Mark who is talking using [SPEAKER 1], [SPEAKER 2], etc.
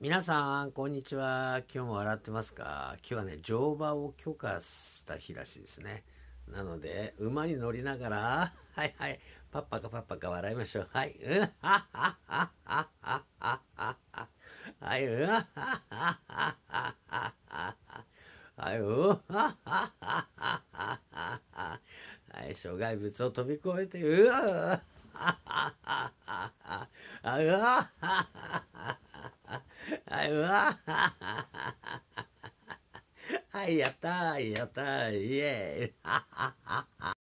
[SPEAKER 1] 皆さん、こんにちは。今日も笑ってますか今日はね、乗馬を許可した日らしいですね。なので、馬に乗りながら、はいはい、パッパかパッパか笑いましょう。はい、うん、はっはっはっはっ
[SPEAKER 2] はっはっは。はい、うん、はっはっはっはっはっは。はい、うん、はっはっはっはっは。はい、障害物を飛び越えて、うわ、はっはっはっはっは。うわ、はっはっは。はい、うわはい、やったー、やったー、イエーイ。